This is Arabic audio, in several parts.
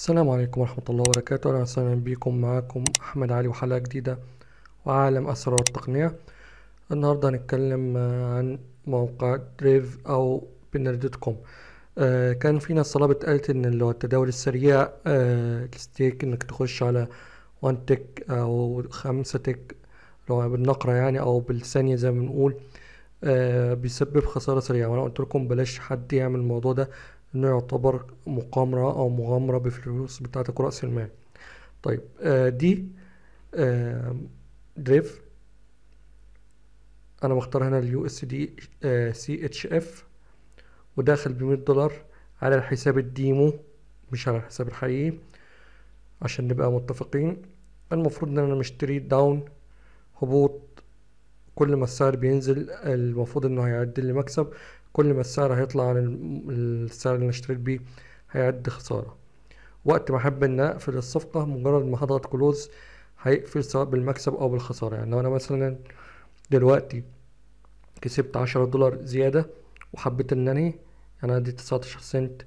السلام عليكم ورحمة الله وبركاته أهلا وسهلا بكم معاكم أحمد علي وحلقة جديدة وعالم أسرار التقنية النهاردة هنتكلم عن موقع دريف أو بنر دوت كوم آه كان في ناس طلبت قالت إن اللي هو التداول السريع آه الستيك إنك تخش على وان تك أو خمسة تك لو بالنقرة يعني أو بالثانية زي ما بنقول آه بيسبب خسارة سريعة وأنا قلت لكم بلاش حد يعمل الموضوع ده انه يعتبر مقامرة او مغامرة بفلوس بتاعتك رأس المال طيب آه دي آه دريف انا مختار هنا اليو اس دي آه، سي اتش اف وداخل بمية دولار على الحساب الديمو مش على الحساب الحقيقي عشان نبقى متفقين المفروض ان انا مشتري داون هبوط كل ما السعر بينزل المفروض انه هيعدل لي مكسب كل ما السعر هيطلع عن السعر اللي انا اشتريت بيه هيعد خسارة وقت ما احب ان اقفل الصفقة مجرد ما هضغط كلوز هيقفل سواء بالمكسب او بالخسارة يعني لو انا مثلا دلوقتي كسبت عشرة دولار زيادة وحبيت ان انا يعني ادي تسعتاشر سنت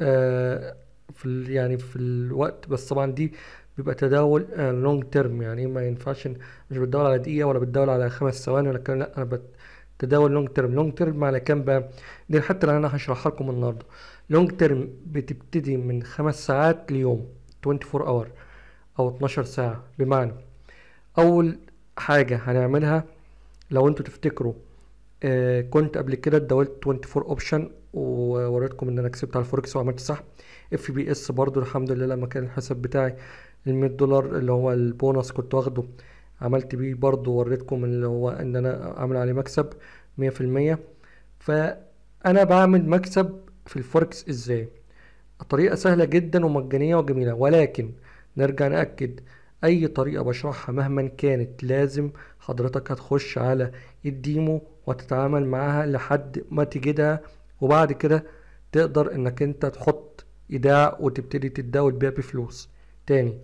آه في ال يعني في الوقت بس طبعا دي بيبقى تداول لونج آه، تيرم يعني ما ينفعش مش بتداول على دقيقة ولا بتداول على خمس ثواني ولا الكلام لا انا بت تداول لونج تيرم لونج تيرم على كام بقى دي الحتة اللي انا هشرحها لكم النهارده لونج تيرم بتبتدي من خمس ساعات ليوم 24 اور او 12 ساعه بمعنى اول حاجه هنعملها لو انتوا تفتكروا آه كنت قبل كده اتداولت 24 اوبشن ووريتكم ان انا كسبت على الفوركس وعملت صح اف بي اس برضو الحمد لله لما كان الحساب بتاعي ال 100 دولار اللي هو البونص كنت واخده عملت بيه برضو وريتكم اللي هو ان انا عامل عليه مكسب مية في المية فانا بعمل مكسب في الفوركس ازاي الطريقة سهلة جدا ومجانية وجميلة ولكن نرجع نأكد اي طريقة بشرحها مهما كانت لازم حضرتك هتخش على الديمو وتتعامل معاها لحد ما تجدها وبعد كده تقدر انك انت تحط ايداع وتبتدي تتداول بيها بفلوس تاني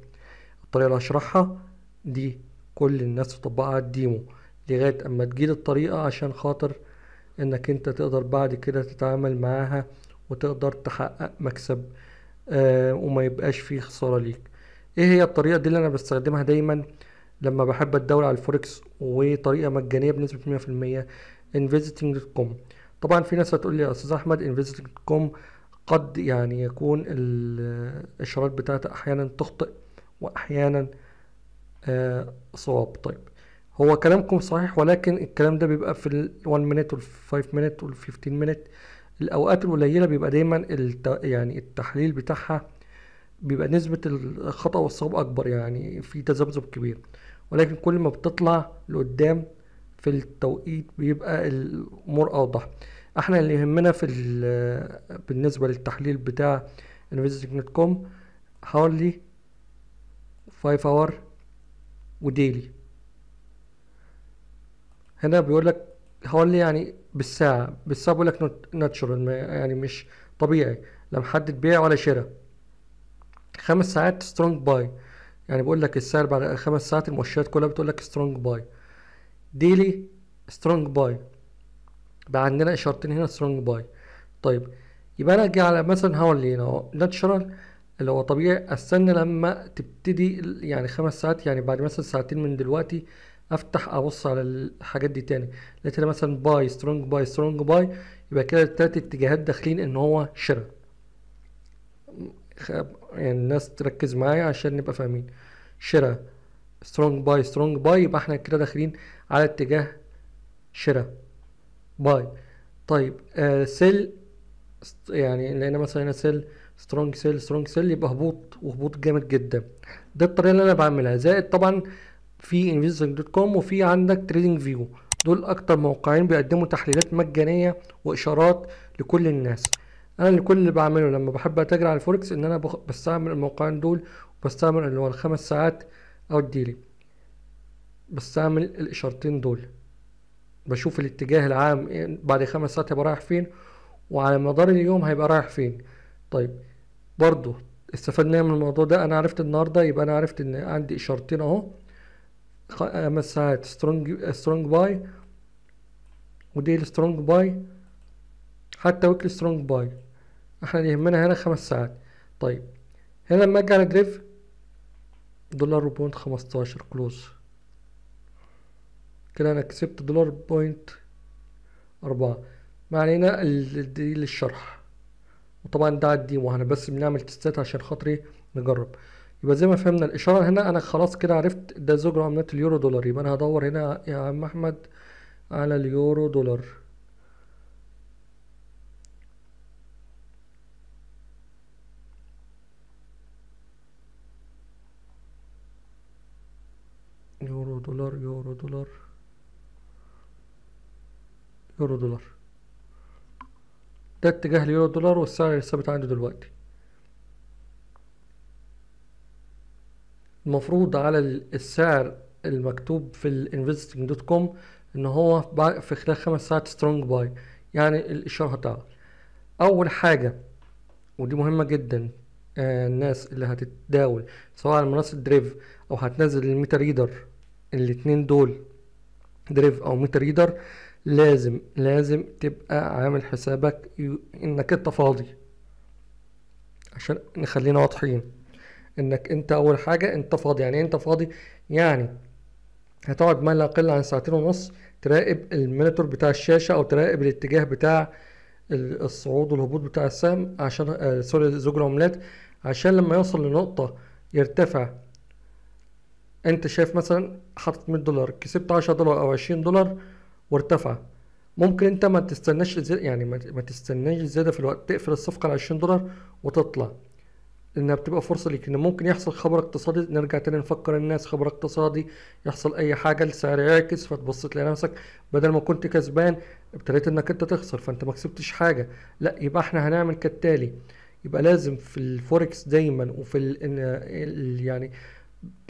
الطريقة اللي هشرحها دي كل الناس تطبقها على الديمو لغاية اما تجيل الطريقة عشان خاطر انك انت تقدر بعد كده تتعامل معاها وتقدر تحقق مكسب آه وما يبقاش فيه خسارة ليك ايه هي الطريقة دي اللي انا بستخدمها دايما لما بحب اتداول على الفوركس وطريقة مجانية بنسبة 100% investing.com طبعا في ناس هتقول لي يا استاذ احمد investing.com قد يعني يكون الاشارات بتاعتها احيانا تخطئ واحيانا آه، صواب طيب هو كلامكم صحيح ولكن الكلام ده بيبقى في ال 1 minute وال 5 minute وال 15 minute الاوقات القليله بيبقى دايما الت... يعني التحليل بتاعها بيبقى نسبه الخطا والصواب اكبر يعني في تذبذب كبير ولكن كل ما بتطلع لقدام في التوقيت بيبقى الامور اوضح احنا اللي يهمنا في آه، بالنسبه للتحليل بتاع نت كوم حوالي 5 hour وديلي هنا بيقول لك هقول لي يعني بالساعة بالساعة بيقول لك ناتشورال يعني مش طبيعي لا محدد بيع ولا شراء خمس ساعات سترونج باي يعني بيقول لك السعر بعد خمس ساعات المؤشرات كلها بتقول لك سترونج باي ديلي سترونج باي بقى عندنا اشارتين هنا سترونج باي طيب يبقى انا اجي على مثلا هقول لي ناتشورال اللي هو طبيعي استنى لما تبتدي يعني خمس ساعات يعني بعد مثلا ساعتين من دلوقتي افتح ابص على الحاجات دي تاني لقيت مثلا باي سترونج باي سترونج باي يبقى كده التلات اتجاهات داخلين ان هو شراء يعني الناس تركز معايا عشان نبقى فاهمين شراء سترونج باي سترونج باي يبقى احنا كده داخلين على اتجاه شراء باي طيب آه سيل يعني لقينا مثلا هنا سيل سترونج سيل سترونج سيل يبقى هبوط وهبوط جامد جدا ده الطريقه اللي انا بعملها زائد طبعا في انفستنج دوت كوم وفي عندك تريدنج فيو دول اكتر موقعين بيقدموا تحليلات مجانيه واشارات لكل الناس انا اللي كل اللي بعمله لما بحب اتاجر على الفوركس ان انا بستعمل الموقعين دول وبستعمل اللي هو الخمس ساعات او الديلي بستعمل الاشارتين دول بشوف الاتجاه العام إيه، بعد خمس ساعات هيبقى رايح فين وعلى مدار اليوم هيبقى رايح فين طيب برضو استفدنا من الموضوع ده انا عرفت النهارده يبقى انا عرفت ان عندي اشارتين اهو خمس ساعات سترونج سترونج باي وديل سترونج باي حتى ويكلي سترونج باي احنا اللي يهمنا هنا خمس ساعات طيب هنا لما اجي على دريف دولار بوينت خمستاشر كلوز كده انا كسبت دولار بوينت اربعة ما علينا دي للشرح وطبعا ده الديم واحنا بس بنعمل تستات عشان خاطري إيه؟ نجرب يبقى زي ما فهمنا الاشاره هنا انا خلاص كده عرفت ده زوج عملات اليورو دولار يبقى انا هدور هنا يا عم احمد على اليورو دولار يورو دولار يورو دولار يورو دولار ده اتجاه اليورو دولار والسعر الثابت عنده دلوقتي المفروض على السعر المكتوب في الانفستنج دوت كوم ان هو في خلال خمس ساعات سترونج باي يعني الاشاره هتعلى اول حاجه ودي مهمه جدا آه الناس اللي هتتداول سواء على منصه دريف او هتنزل الميتا ريدر الاتنين دول دريف او ميتا ريدر لازم لازم تبقى عامل حسابك انك انت فاضي عشان نخلينا واضحين انك انت اول حاجة انت فاضي يعني إيه انت فاضي يعني هتقعد ما لا يقل عن ساعتين ونص تراقب المونيتور بتاع الشاشة او تراقب الاتجاه بتاع الصعود والهبوط بتاع السهم عشان آه، سوري زوج العملات عشان لما يوصل لنقطة يرتفع انت شايف مثلا حاطط 100 دولار كسبت 10 دولار او 20 دولار وارتفع ممكن انت ما تستناش زيادة يعني ما تستناش زيادة في الوقت تقفل الصفقة على 20 دولار وتطلع انها بتبقى فرصة ليك ان ممكن يحصل خبر اقتصادي نرجع تاني نفكر الناس خبر اقتصادي يحصل اي حاجة السعر يعكس فتبص تلاقي نفسك بدل ما كنت كسبان ابتديت انك انت تخسر فانت ما كسبتش حاجة لا يبقى احنا هنعمل كالتالي يبقى لازم في الفوركس دايما وفي الـ يعني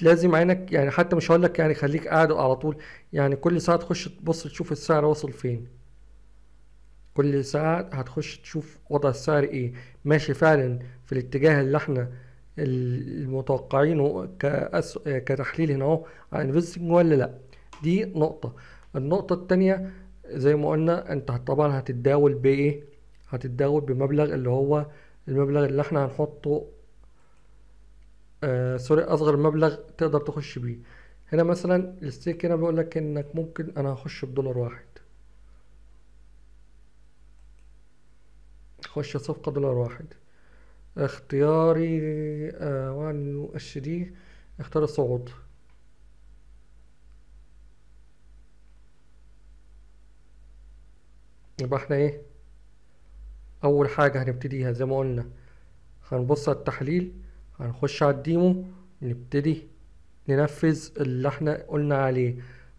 لازم عينك يعني حتى مش هقول لك يعني خليك قاعد على طول يعني كل ساعه تخش تبص تشوف السعر وصل فين كل ساعه هتخش تشوف وضع السعر ايه ماشي فعلا في الاتجاه اللي احنا المتوقعينه كأس... كتحليل هنا اهو على انفستنج ولا لا دي نقطه النقطه الثانيه زي ما قلنا انت طبعا هتتداول بايه هتتداول بمبلغ اللي هو المبلغ اللي احنا هنحطه آه، سوري اصغر مبلغ تقدر تخش بيه هنا مثلا الستيك هنا بيقول لك انك ممكن انا هخش بدولار واحد خش صفقة دولار واحد اختياري آه، وان يو اش دي اختار الصعود يبقى احنا ايه اول حاجة هنبتديها زي ما قلنا هنبص على التحليل هنخش على الديمو نبتدي ننفذ اللي احنا قلنا عليه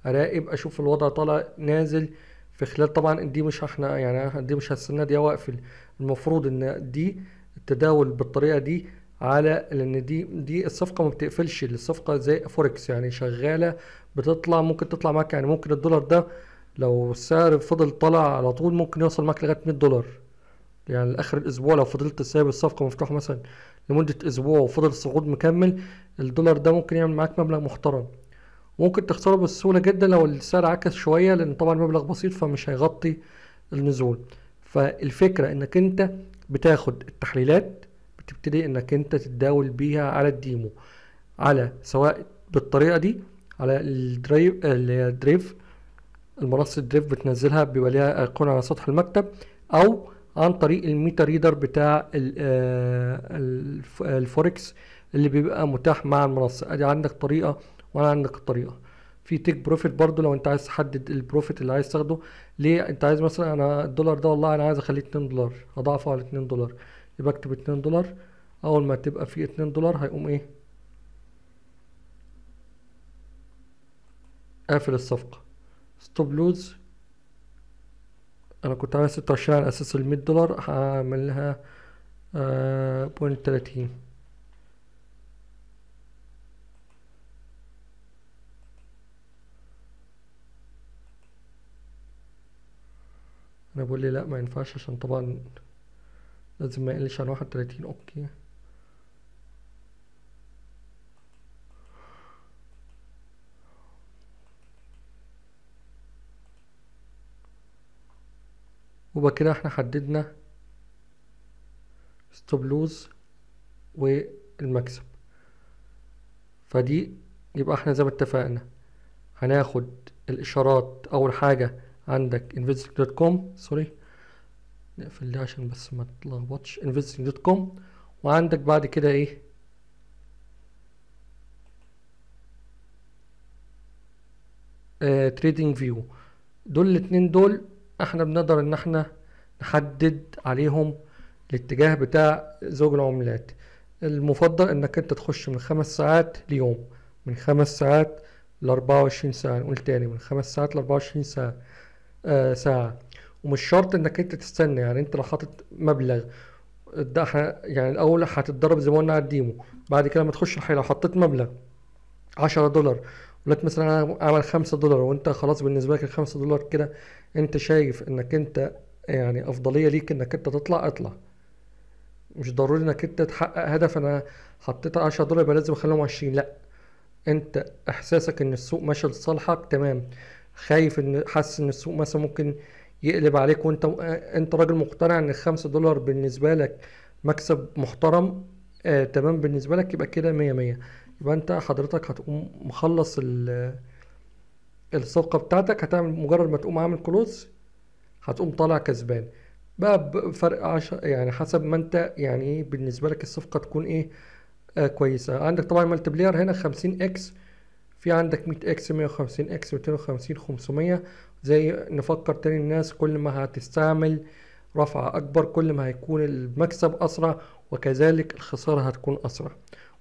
اراقب اشوف الوضع طالع نازل في خلال طبعا دي مش احنا يعني دي مش هستنى دي واقفل المفروض ان دي التداول بالطريقه دي على لان دي دي الصفقه ما بتقفلش الصفقه زي فوركس يعني شغاله بتطلع ممكن تطلع معاك يعني ممكن الدولار ده لو السعر فضل طالع على طول ممكن يوصل معاك لغايه 100 دولار يعني لاخر الاسبوع لو فضلت سايب الصفقه مفتوحه مثلا لمده اسبوع وفضل الصعود مكمل الدولار ده ممكن يعمل معاك مبلغ محترم ممكن تخسره بسهوله جدا لو السعر عكس شويه لان طبعا المبلغ بسيط فمش هيغطي النزول فالفكره انك انت بتاخد التحليلات بتبتدي انك انت تتداول بيها على الديمو على سواء بالطريقه دي على الدريف الدريف المنصه الدريف بتنزلها بيبقى ليها ايقونه على سطح المكتب او عن طريق الميتا ريدر بتاع آه، الفوركس اللي بيبقى متاح مع المنصه ادي عندك طريقه وانا عندك الطريقه في تيك بروفيت برضو لو انت عايز تحدد البروفيت اللي عايز تاخده ليه انت عايز مثلا انا الدولار ده والله انا عايز اخليه 2 دولار اضعفه على 2 دولار يبقى اكتب 2 دولار اول ما تبقى في 2 دولار هيقوم ايه قافل الصفقه ستوب لوز انا كنت عايز ستة وعشرين على اساس المية دولار هعملها آه، بوينت تلاتين انا بقول لي لا ما ينفعش عشان طبعا لازم ما يقلش عن واحد وتلاتين اوكي وبقى كده احنا حددنا ستوب لوز والمكسب فدي يبقى احنا زي ما اتفقنا هناخد الاشارات اول حاجه عندك دوت كوم سوري نقفل دي عشان بس ما تتلخبطش كوم وعندك بعد كده ايه تريدنج آه، فيو دول الاتنين دول احنا بنقدر ان احنا نحدد عليهم الاتجاه بتاع زوج العملات المفضل انك انت تخش من خمس ساعات ليوم من خمس ساعات لأربعة وعشرين ساعة نقول تاني من خمس ساعات لأربعة وعشرين ساعة آه ساعة ومش شرط انك انت تستنى يعني انت لو حاطط مبلغ ده احنا يعني الاول هتتضرب زي ما قلنا على الديمو بعد كده لما تخش الحيلة لو حطيت مبلغ عشرة دولار دلوقتي مثلا انا عمل خمسة دولار وانت خلاص بالنسبه لك الخمسة دولار كده انت شايف انك انت يعني افضليه ليك انك انت تطلع اطلع مش ضروري انك انت تحقق هدف انا حطيت عشرة دولار يبقى لازم اخليهم عشرين لا انت احساسك ان السوق ماشي لصالحك تمام خايف ان حاسس ان السوق مثلا ممكن يقلب عليك وانت انت راجل مقتنع ان الخمسة دولار بالنسبه لك مكسب محترم آه تمام بالنسبه لك يبقى كده مية مية يبقى انت حضرتك هتقوم مخلص الصفقه بتاعتك هتعمل مجرد ما تقوم عامل كلوز هتقوم طالع كسبان بقى بفرق عشر يعني حسب ما انت يعني ايه بالنسبه لك الصفقه تكون ايه آه كويسه عندك طبعا مالتي بلاير هنا 50 اكس في عندك 100 اكس 150 اكس 250 500 زي نفكر تاني الناس كل ما هتستعمل رفعة اكبر كل ما هيكون المكسب اسرع وكذلك الخسارة هتكون اسرع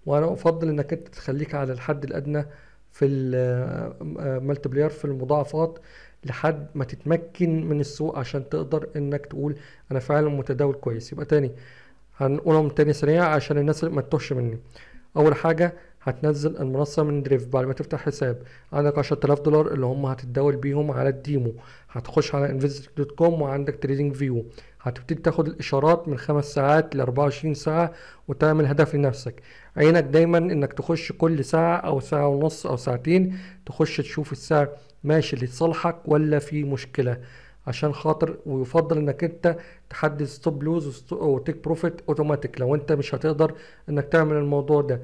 وانا افضل انك انت تخليك على الحد الادنى في المالتي آه، بلاير آه، في المضاعفات لحد ما تتمكن من السوق عشان تقدر انك تقول انا فعلا متداول كويس يبقى تاني هنقولهم تاني سريع عشان الناس ما تتوهش مني اول حاجه هتنزل المنصة من دريف بعد ما تفتح حساب عندك عشرة آلاف دولار اللي هم هتتداول بيهم على الديمو هتخش على انفستك دوت كوم وعندك تريدنج فيو هتبتدي تاخد الإشارات من خمس ساعات لأربعة وعشرين ساعة وتعمل هدف لنفسك عينك دايما انك تخش كل ساعة او ساعة ونص او ساعتين تخش تشوف السعر ماشي لصالحك ولا في مشكلة عشان خاطر ويفضل انك انت تحدد ستوب لوز وتيك بروفيت اوتوماتيك لو انت مش هتقدر انك تعمل الموضوع ده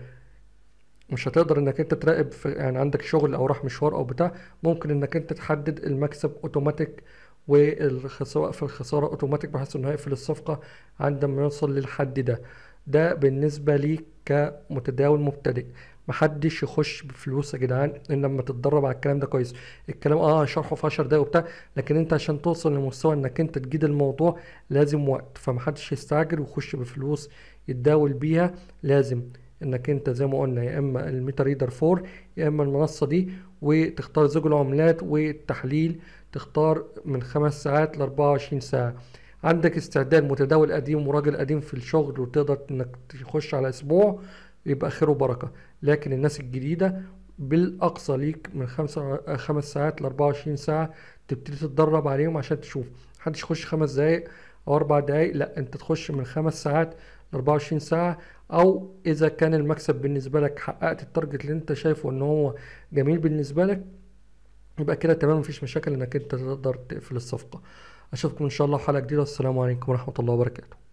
مش هتقدر انك انت تراقب في يعني عندك شغل او راح مشوار او بتاع ممكن انك انت تحدد المكسب اوتوماتيك والخسارة في الخسارة اوتوماتيك بحيث انه هيقفل الصفقة عندما يوصل للحد ده ده بالنسبه ليك كمتداول مبتدئ محدش يخش بفلوس يا جدعان ان لما تتدرب على الكلام ده كويس الكلام اه شرحه في 10 دقايق وبتاع لكن انت عشان توصل لمستوى انك انت تجيد الموضوع لازم وقت فمحدش يستعجل ويخش بفلوس يتداول بيها لازم انك انت زي ما قلنا يا اما الميتا ريدر 4 يا اما المنصه دي وتختار زوج العملات والتحليل تختار من خمس ساعات ل 24 ساعه عندك استعداد متداول قديم وراجل قديم في الشغل وتقدر انك تخش على اسبوع يبقى خير وبركه لكن الناس الجديده بالاقصى ليك من خمس خمس ساعات ل 24 ساعه تبتدي تتدرب عليهم عشان تشوف محدش يخش خمس دقايق او اربع دقايق لا انت تخش من خمس ساعات ل 24 ساعه او اذا كان المكسب بالنسبه لك حققت التارجت اللي انت شايفه ان هو جميل بالنسبه لك يبقى كده تمام مفيش مشاكل انك انت تقدر تقفل الصفقه اشوفكم ان شاء الله في حلقه جديده والسلام عليكم ورحمه الله وبركاته